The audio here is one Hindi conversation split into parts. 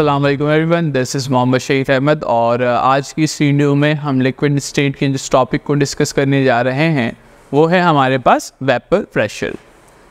अल्लाम एवरीवन दिस इज़ मोहम्मद शहीद अहमद और uh, आज की इस वीडियो में हम लिक्विड स्टेट के जिस टॉपिक को डिस्कस करने जा रहे हैं वो है हमारे पास वेपर प्रेशर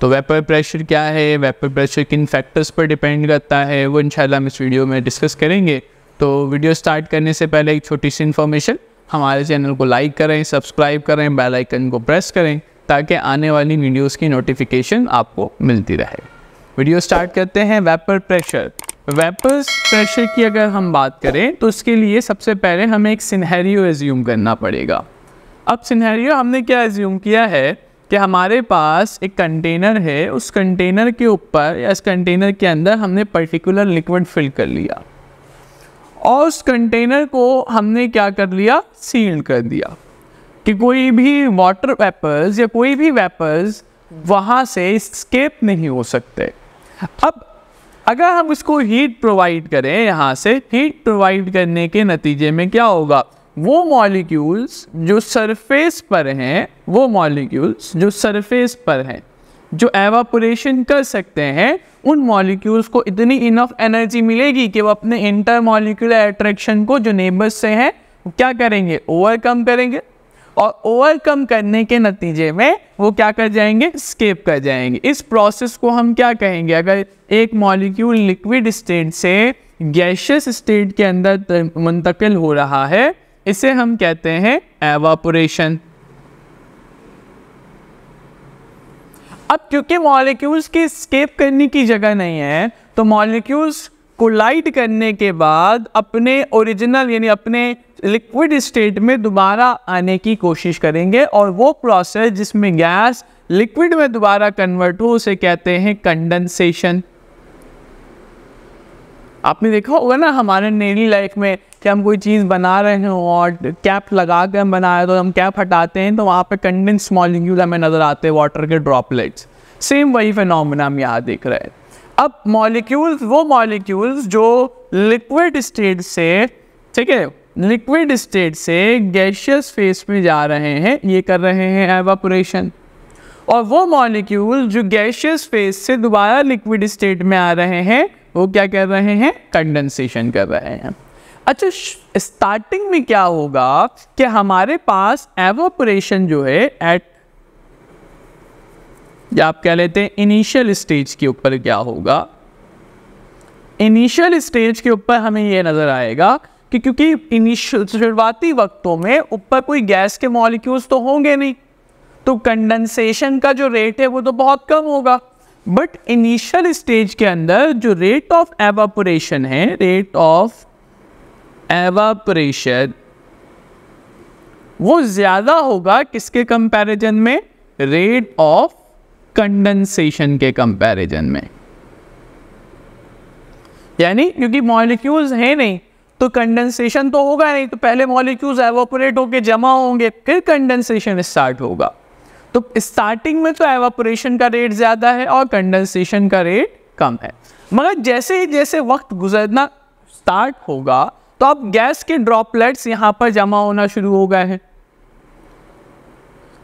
तो वेपर प्रेशर क्या है वेपर प्रेशर किन फैक्टर्स पर डिपेंड करता है वो इंशाल्लाह हम इस वीडियो में डिस्कस करेंगे तो वीडियो स्टार्ट करने से पहले एक छोटी सी इन्फॉर्मेशन हमारे चैनल को लाइक करें सब्सक्राइब करें बेल आइकन को प्रेस करें ताकि आने वाली वीडियोज़ की नोटिफिकेशन आपको मिलती रहे वीडियो स्टार्ट करते हैं वेपर प्रेशर वेपर्स प्रेशर की अगर हम बात करें तो उसके लिए सबसे पहले हमें एक सिनहरियो एज्यूम करना पड़ेगा अब सिनहरियो हमने क्या एज्यूम किया है कि हमारे पास एक कंटेनर है उस कंटेनर के ऊपर या इस कंटेनर के अंदर हमने पर्टिकुलर लिक्विड फिल कर लिया और उस कंटेनर को हमने क्या कर लिया सील कर दिया कि कोई भी वाटर वेपर्स या कोई भी वेपर्स वहाँ से स्केप नहीं हो सकते अब अगर हम इसको हीट प्रोवाइड करें यहाँ से हीट प्रोवाइड करने के नतीजे में क्या होगा वो मॉलिक्यूल्स जो सरफेस पर हैं वो मॉलिक्यूल्स जो सरफेस पर हैं जो एवापोरेशन कर सकते हैं उन मॉलिक्यूल्स को इतनी इनफ एनर्जी मिलेगी कि वो अपने इंटर मॉलिक्यूलर एट्रैक्शन को जो नेबर्स से हैं क्या करेंगे ओवरकम करेंगे और ओवरकम करने के नतीजे में वो क्या कर जाएंगे स्केप कर जाएंगे इस प्रोसेस को हम क्या कहेंगे अगर एक मॉलिक्यूल लिक्विड स्टेट से गैशियस स्टेट के अंदर मुंतकिल हो रहा है इसे हम कहते हैं एवापोरेशन अब क्योंकि मॉलिक्यूल्स की स्केप करने की जगह नहीं है तो मॉलिक्यूल्स कोलाइड करने के बाद अपने ओरिजिनल यानी अपने लिक्विड स्टेट में दोबारा आने की कोशिश करेंगे और वो प्रोसेस जिसमें गैस लिक्विड में दोबारा कन्वर्ट हो उसे कहते हैं कंडेंसेशन आपने देखा होगा ना हमारे डेली लाइफ में कि हम कोई चीज़ बना रहे हो और कैप लगा के हम बना रहे तो हम कैप हटाते हैं तो वहाँ पे कंडेंस मॉलिक्यूल हमें नज़र आते हैं वाटर के ड्रॉपलेट्स सेम वही फिनोमिना हम यहाँ देख रहे हैं अब मॉलिक्यूल्स वो मॉलिक्यूल्स जो लिक्विड स्टेट से ठीक है लिक्विड स्टेट से गैशियस फेस में जा रहे हैं ये कर रहे हैं एवापोरेशन और वो मॉलिक्यूल जो गैशियस फेस से दोबारा लिक्विड स्टेट में आ रहे हैं वो क्या कर रहे हैं कंडेंसेशन कर रहे हैं अच्छा स्टार्टिंग में क्या होगा कि हमारे पास एवोपोरेशन जो है एट या आप कह लेते हैं इनिशियल स्टेज के ऊपर क्या होगा इनिशियल स्टेज के ऊपर हमें यह नज़र आएगा कि क्योंकि इनिशियल शुरुआती वक्तों में ऊपर कोई गैस के मॉलिक्यूल्स तो होंगे नहीं तो कंडेंसेशन का जो रेट है वो तो बहुत कम होगा बट इनिशियल स्टेज के अंदर जो रेट ऑफ एवापोरेशन है रेट ऑफ एवापोरेशन वो ज़्यादा होगा किसके कंपैरिजन में रेट ऑफ कंडेंसेशन के कंपैरिजन में यानी क्योंकि मॉलिक्यूल्स है नहीं तो कंडेंसेशन तो होगा नहीं तो पहले मॉलिक्यूल्स एवोपोरेट होकर जमा होंगे फिर कंडेंसेशन स्टार्ट होगा तो स्टार्टिंग में तो एवोपोरेशन का रेट ज़्यादा है और कंडेंसेशन का रेट कम है मगर जैसे ही जैसे वक्त गुजरना स्टार्ट होगा तो अब गैस के ड्रॉपलेट्स यहां पर जमा होना शुरू हो गए हैं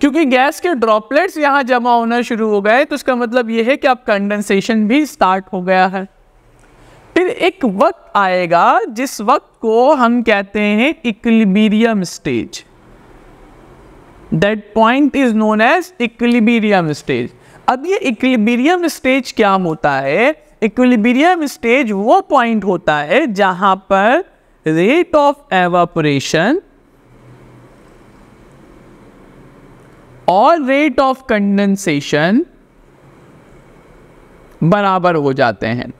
क्योंकि गैस के ड्रॉपलेट्स यहाँ जमा होना शुरू हो गए तो इसका मतलब ये है कि अब कंडेंसेशन भी स्टार्ट हो गया है फिर एक वक्त आएगा जिस वक्त को हम कहते हैं equilibrium stage that point is known as equilibrium stage अब ये इक्लिबीरियम स्टेज क्या होता है इक्विलिब्रियम स्टेज वो पॉइंट होता है जहां पर रेट ऑफ एवापोरेशन और रेट ऑफ कंडेंसेशन बराबर हो जाते हैं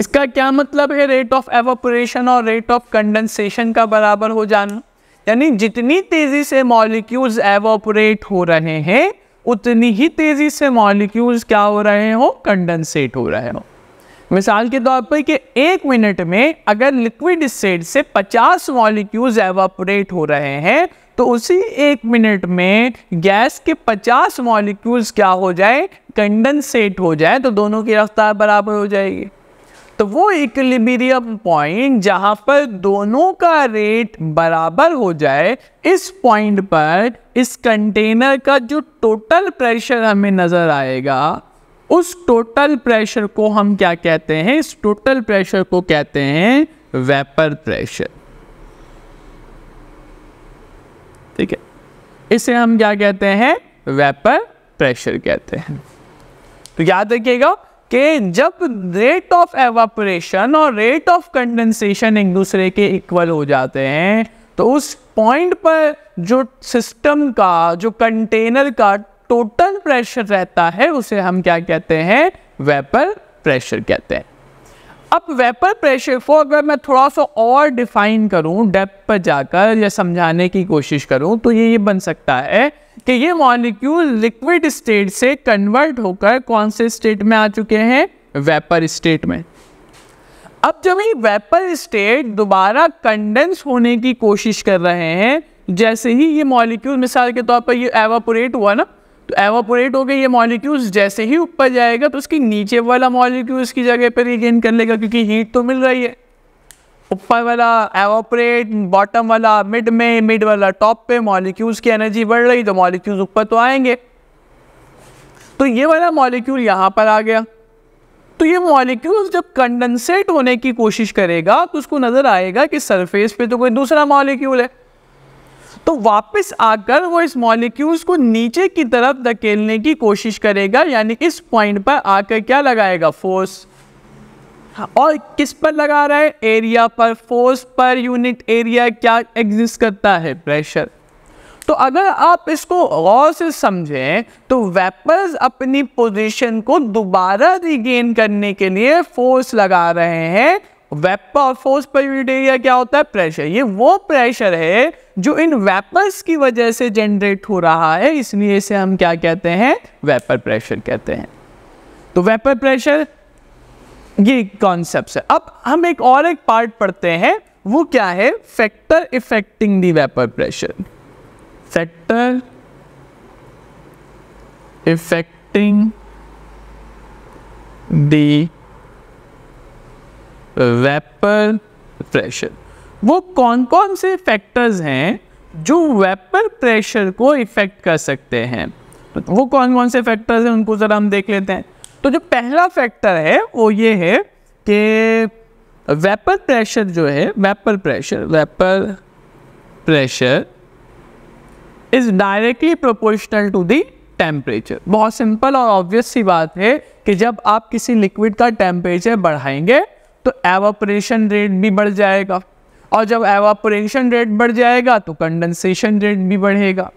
इसका क्या मतलब है रेट ऑफ एवोपोरेशन और रेट ऑफ कंडेंसेशन का बराबर हो जाना यानी जितनी तेज़ी से मॉलिक्यूल्स एवोपोरेट हो रहे हैं उतनी ही तेज़ी से मॉलिक्यूल्स क्या हो रहे हो कंडेंसेट हो रहे हो मिसाल के तौर पर कि एक मिनट में अगर लिक्विड स्टेट से 50 मॉलिक्यूल्स एवापोरेट हो रहे हैं तो उसी एक मिनट में गैस के 50 मॉलिक्यूल्स क्या हो जाए कंडेंसेट हो जाए तो दोनों की रफ्तार बराबर हो जाएगी तो वो इक्लिबीरियम पॉइंट जहाँ पर दोनों का रेट बराबर हो जाए इस पॉइंट पर इस कंटेनर का जो टोटल प्रेशर हमें नज़र आएगा उस टोटल प्रेशर को हम क्या कहते हैं इस टोटल प्रेशर को कहते हैं वेपर प्रेशर ठीक है इसे हम क्या कहते हैं वेपर प्रेशर कहते हैं तो याद रखिएगा कि जब रेट ऑफ एवापोरेशन और रेट ऑफ कंडेंसेशन एक दूसरे के इक्वल हो जाते हैं तो उस पॉइंट पर जो सिस्टम का जो कंटेनर का टोटल प्रेशर रहता है उसे हम क्या कहते हैं वेपर प्रेशर कहते हैं अब वेपर प्रेशर को अगर मैं थोड़ा सा और डिफाइन करूं डेप्थ पर जाकर या समझाने की कोशिश करूं तो ये ये बन सकता है कि ये मॉलिक्यूल लिक्विड स्टेट से कन्वर्ट होकर कौन से स्टेट में आ चुके हैं वेपर स्टेट में अब जब ये वेपर स्टेट दोबारा कंडेंस होने की कोशिश कर रहे हैं जैसे ही ये मॉलिक्यूल मिसाल के तौर पर ये एवापोरेट हुआ ना तो एवोपोरेट हो गए ये मॉलिक्यूल्स जैसे ही ऊपर जाएगा तो उसके नीचे वाला मॉलिक्यूल्स की जगह पर रिगेन कर लेगा क्योंकि हीट तो मिल रही है ऊपर वाला एवोपरेट बॉटम वाला मिड में मिड वाला टॉप पे मॉलिक्यूल्स की एनर्जी बढ़ रही तो मॉलिक्यूल्स ऊपर तो आएंगे तो ये वाला मॉलिक्यूल यहाँ पर आ गया तो ये मॉलिक्यूल्स जब कंडेंसेट होने की कोशिश करेगा तो उसको नज़र आएगा कि सरफेस पे तो कोई दूसरा मॉलिक्यूल है तो वापस आकर वो इस मॉलिक्यूल्स को नीचे की तरफ धकेलने की कोशिश करेगा यानी इस पॉइंट पर आकर क्या लगाएगा फोर्स और किस पर लगा रहा है एरिया पर फोर्स पर यूनिट एरिया क्या एग्जिस्ट करता है प्रेशर तो अगर आप इसको गौर से समझें तो वेपर्स अपनी पोजीशन को दोबारा रिगेन करने के लिए फोर्स लगा रहे हैं vapour force per unit area क्या होता है प्रेशर ये वो प्रेशर है जो इन वेपर्स की वजह से जनरेट हो रहा है इसलिए इसे हम क्या कहते हैं वेपर प्रेशर कहते हैं तो वेपर प्रेशर ये कॉन्सेप्ट है अब हम एक और एक पार्ट पढ़ते हैं वो क्या है factor affecting the vapour pressure factor affecting the vapour pressure वो कौन कौन से फैक्टर्स हैं जो वेपर प्रेशर को इफ़ेक्ट कर सकते हैं वो कौन कौन से फैक्टर्स हैं उनको ज़रा हम देख लेते हैं तो जो पहला फैक्टर है वो ये है कि वेपर प्रेशर जो है vapour pressure vapour pressure is directly proportional to the temperature बहुत सिंपल और ऑब्वियस सी बात है कि जब आप किसी लिक्विड का टेम्परेचर बढ़ाएंगे तो एवोपरेशन रेट भी बढ़ जाएगा और जब एवोपरेशन रेट बढ़ जाएगा तो कंडेंसेशन रेट भी बढ़ेगा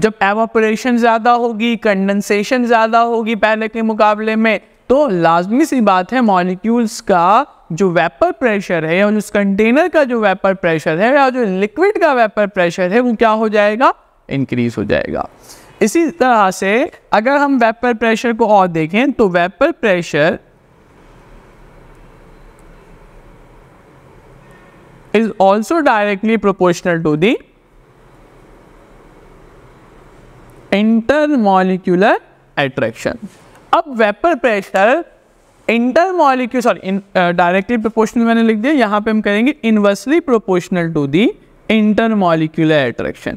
जब एवोपरेशन ज़्यादा होगी कंडेंसेशन ज़्यादा होगी पहले के मुकाबले में तो लाजमी सी बात है मॉलिक्यूल्स का जो वेपर प्रेशर है और उस कंटेनर का जो वेपर प्रेशर है या जो लिक्विड का वेपर प्रेशर है वो क्या हो जाएगा इंक्रीज हो जाएगा इसी तरह से अगर हम वेपर प्रेशर को और देखें तो vapour pressure is also directly proportional to the intermolecular attraction. अब vapour pressure intermolecular sorry directly proportional मैंने लिख दिया यहां पे हम करेंगे inversely proportional to the intermolecular attraction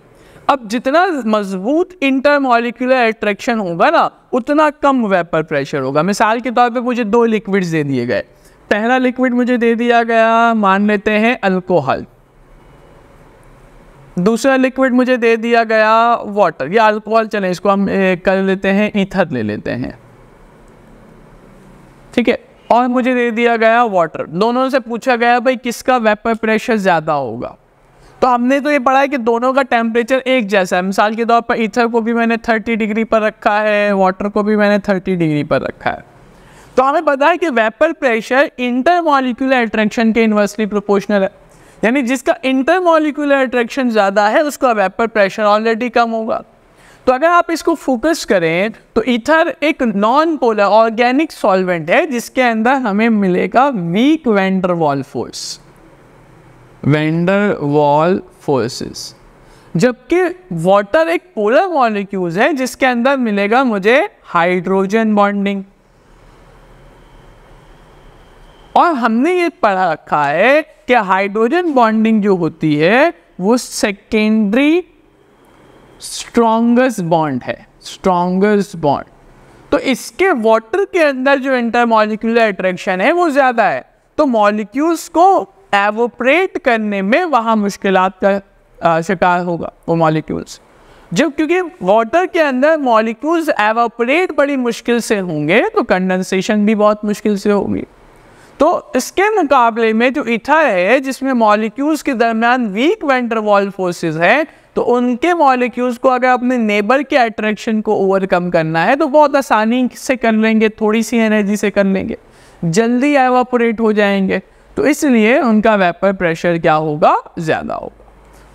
अब जितना मजबूत इंटरमोलिकुलर एट्रैक्शन होगा ना उतना कम वेपर प्रेशर होगा मिसाल के तौर पे मुझे दो लिक्विड्स दे दिए गए पहला लिक्विड मुझे दे दिया गया मान लेते हैं अल्कोहल दूसरा लिक्विड मुझे दे दिया गया वाटर या अल्कोहल चले इसको हम कर लेते हैं इथर ले लेते हैं ठीक है और मुझे दे दिया गया वाटर दोनों से पूछा गया भाई किसका वेपर प्रेशर ज़्यादा होगा तो हमने तो ये पढ़ा है कि दोनों का टेम्परेचर एक जैसा है मिसाल के तौर पर इथर को भी मैंने 30 डिग्री पर रखा है वाटर को भी मैंने 30 डिग्री पर रखा है तो हमें पता है कि वेपर प्रेशर इंटरमॉलिकुलर अट्रैक्शन के इन्वर्सली प्रोपोर्शनल है यानी जिसका इंटरमॉलिकुलर अट्रैक्शन ज़्यादा है उसका वेपर प्रेशर ऑलरेडी कम होगा तो अगर आप इसको फोकस करें तो इथर एक नॉन पोलर ऑर्गेनिक सॉल्वेंट है जिसके अंदर हमें मिलेगा weak van der Waals force van der Waals forces जबकि वाटर एक पोलर मॉलिक्यूल है जिसके अंदर मिलेगा मुझे हाइड्रोजन बॉन्डिंग और हमने ये पढ़ा रखा है कि हाइड्रोजन बॉन्डिंग जो होती है वो सेकेंडरी स्ट्रॉन्गेस्ट बॉन्ड है स्ट्रॉन्गेस्ट बॉन्ड तो इसके वाटर के अंदर जो इंटरमोलिकुलर अट्रैक्शन है वो ज़्यादा है तो मॉलिक्यूल्स को एवोपरेट करने में वहाँ मुश्किल का शिकार होगा वो मॉलिक्यूल्स जब क्योंकि वाटर के अंदर मॉलिक्यूल्स एवोपरेट बड़ी मुश्किल से होंगे तो कंडेंसेशन भी बहुत मुश्किल से होगी तो इसके मुकाबले में जो इथर है जिसमें मॉलिक्यूल्स के दरमियान वीक वेंटरवॉल फोर्सेस हैं तो उनके मॉलिक्यूल्स को अगर अपने नेबर के अट्रैक्शन को ओवरकम करना है तो बहुत आसानी से कर लेंगे थोड़ी सी एनर्जी से कर लेंगे जल्दी एवापोरेट हो जाएंगे तो इसलिए उनका वेपर प्रेशर क्या होगा ज़्यादा होगा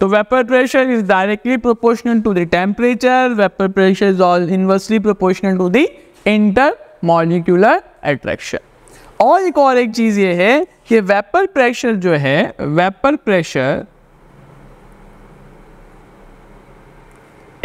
तो vapour pressure is directly proportional to the temperature vapour pressure is all inversely proportional to the intermolecular attraction और एक और एक चीज़ ये है कि वेपर प्रेशर जो है vapour pressure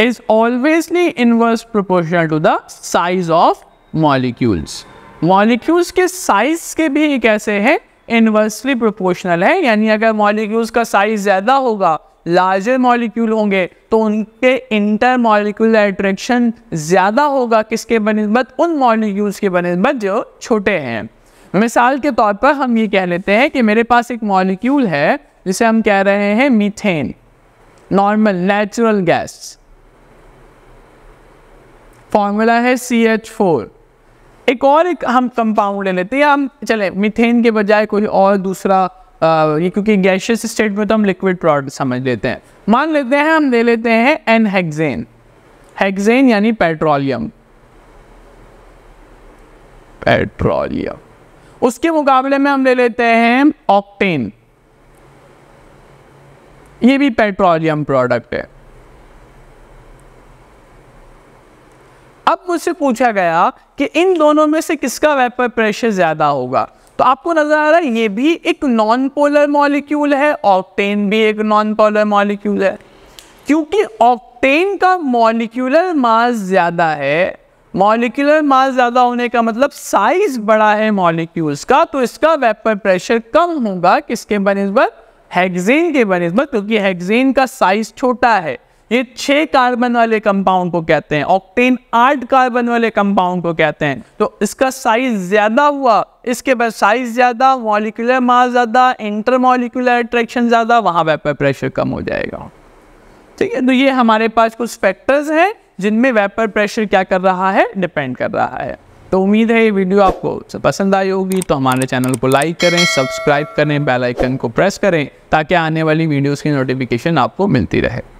is always inverse proportional to the size of molecules molecules के साइज के भी एक ऐसे है इनवर्सली प्रोपोर्शनल है यानी अगर मॉलिक्यूल्स का साइज ज़्यादा होगा लार्जर मॉलिक्यूल होंगे तो उनके इंटर मॉलिक्यूल एट्रैक्शन ज़्यादा होगा किसके बनस्बत उन मॉलिक्यूल्स के बनस्बत जो छोटे हैं मिसाल के तौर पर हम ये कह लेते हैं कि मेरे पास एक मॉलिक्यूल है जिसे हम कह रहे हैं methane normal natural gas formula है सी एच फोर एक और एक हम कंपाउंड ले लेते हैं हम चले मिथेन के बजाय कोई और दूसरा आ, ये क्योंकि गैशियस स्टेट में तो हम लिक्विड प्रोडक्ट समझ लेते हैं मान लेते हैं हम ले लेते हैं एन हेक्जेन हेक्जेन यानी पेट्रोलियम पेट्रोलियम उसके मुकाबले में हम ले लेते हैं ऑक्टेन ये भी पेट्रोलियम प्रोडक्ट है अब मुझसे पूछा गया कि इन दोनों में से किसका वेपर प्रेशर ज़्यादा होगा तो आपको नज़र आ रहा है ये भी एक नॉन पोलर मॉलिक्यूल है ऑक्टेन भी एक नॉन पोलर मॉलिक्यूल है क्योंकि ऑक्टेन का मॉलिक्यूलर मास ज़्यादा है मॉलिकुलर मास ज़्यादा होने का मतलब साइज बड़ा है मॉलिक्यूल्स का तो इसका वेपर प्रेशर कम होगा किसके बनस्बत हेगजेन के बनस्बत क्योंकि हेगजेन का साइज छोटा है ये छः कार्बन वाले कंपाउंड को कहते हैं ऑक्टेन आठ कार्बन वाले कंपाउंड को कहते हैं तो इसका साइज ज़्यादा हुआ इसके बाद साइज ज़्यादा मॉलिकुलर मास ज़्यादा इंटर मॉलिकुलर अट्रैक्शन ज़्यादा वहाँ वेपर प्रेशर कम हो जाएगा ठीक है तो ये हमारे पास कुछ फैक्टर्स हैं जिनमें वेपर प्रेशर क्या कर रहा है डिपेंड कर रहा है तो उम्मीद है ये वीडियो आपको पसंद आई होगी तो हमारे चैनल को लाइक करें सब्सक्राइब करें बेल आइकन को प्रेस करें ताकि आने वाली वीडियोस की नोटिफिकेशन आपको मिलती रहे